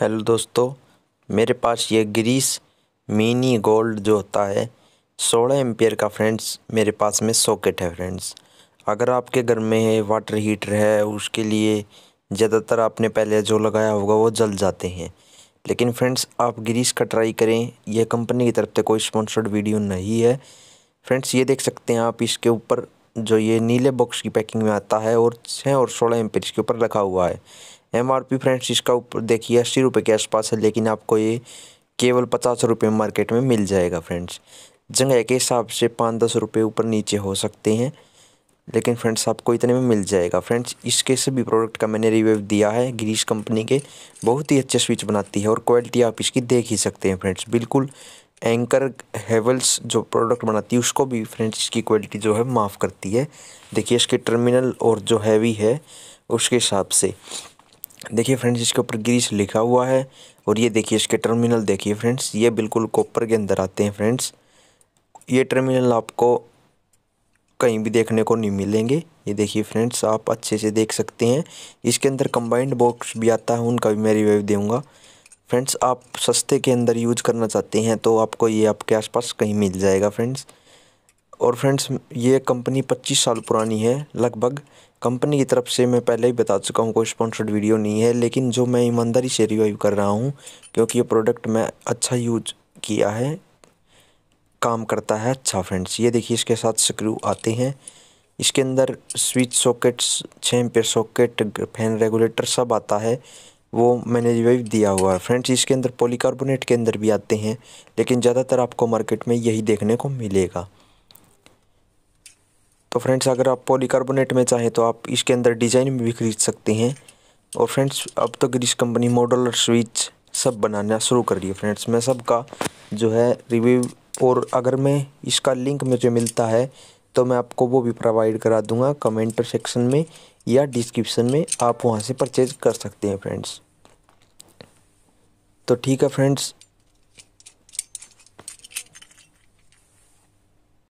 hello दोस्तों मेरे पास ये ग्रीस मिनी गोल्ड जो होता है सोलह एम्पियर का फ्रेंड्स मेरे पास में सॉकेट है फ्रेंड्स अगर आपके घर में है वाटर हीटर है उसके लिए ज़्यादातर आपने पहले जो लगाया होगा वो जल जाते हैं लेकिन फ्रेंड्स आप ग्रीस का ट्राई करें यह कंपनी की तरफ से कोई स्पॉन्सर्ड वीडियो नहीं है फ्रेंड्स ये देख सकते हैं आप इसके ऊपर जो ये नीले बॉक्स की पैकिंग में आता है और छः और सोलह एम्पियर इसके ऊपर रखा हुआ है एम आर पी फ्रेंड्स इसका ऊपर देखिए अस्सी रुपये के आसपास है लेकिन आपको ये केवल पचास रुपये मार्केट में मिल जाएगा फ्रेंड्स जगह के हिसाब से पाँच दस रुपये ऊपर नीचे हो सकते हैं लेकिन फ्रेंड्स आपको इतने में मिल जाएगा फ्रेंड्स इसके सभी प्रोडक्ट का मैंने रिव्यू दिया है ग्रीस कंपनी के बहुत ही अच्छे स्विच बनाती है और क्वालिटी आप इसकी देख ही सकते हैं फ्रेंड्स बिल्कुल एंकर हेवल्स जो प्रोडक्ट बनाती है उसको भी फ्रेंड्स इसकी क्वालिटी जो है माफ़ करती है देखिए इसके टर्मिनल और जो हैवी है उसके हिसाब से देखिए फ्रेंड्स इसके ऊपर ग्रीस लिखा हुआ है और ये देखिए इसके टर्मिनल देखिए फ्रेंड्स ये बिल्कुल कॉपर के अंदर आते हैं फ्रेंड्स ये टर्मिनल आपको कहीं भी देखने को नहीं मिलेंगे ये देखिए फ्रेंड्स आप अच्छे से देख सकते हैं इसके अंदर कंबाइंड बॉक्स भी आता है उनका भी मैं रिव्यू दूँगा फ्रेंड्स आप सस्ते के अंदर यूज करना चाहते हैं तो आपको ये आपके आसपास कहीं मिल जाएगा फ्रेंड्स और फ्रेंड्स ये कंपनी 25 साल पुरानी है लगभग कंपनी की तरफ से मैं पहले ही बता चुका हूँ कोई स्पॉन्सर्ड वीडियो नहीं है लेकिन जो मैं ईमानदारी से रिवाइव कर रहा हूँ क्योंकि ये प्रोडक्ट मैं अच्छा यूज किया है काम करता है अच्छा फ्रेंड्स ये देखिए इसके साथ स्क्रू आते हैं इसके अंदर स्विच सॉकेट्स छः सॉकेट फैन रेगुलेटर सब आता है वो मैंने रिवाइव दिया हुआ है फ्रेंड्स इसके अंदर पॉलीकार्बोनेट के अंदर भी आते हैं लेकिन ज़्यादातर आपको मार्केट में यही देखने को मिलेगा तो फ्रेंड्स अगर आप पॉलीकार्बोनेट में चाहें तो आप इसके अंदर डिज़ाइन में भी खरीद सकते हैं और फ्रेंड्स अब तक तो इस कंपनी मॉडल और स्विच सब बनाना शुरू कर दिए फ्रेंड्स मैं सबका जो है रिव्यू और अगर मैं इसका लिंक मुझे मिलता है तो मैं आपको वो भी प्रोवाइड करा दूंगा कमेंट सेक्शन में या डिस्क्रिप्शन में आप वहाँ से परचेज कर सकते हैं फ्रेंड्स तो ठीक है फ्रेंड्स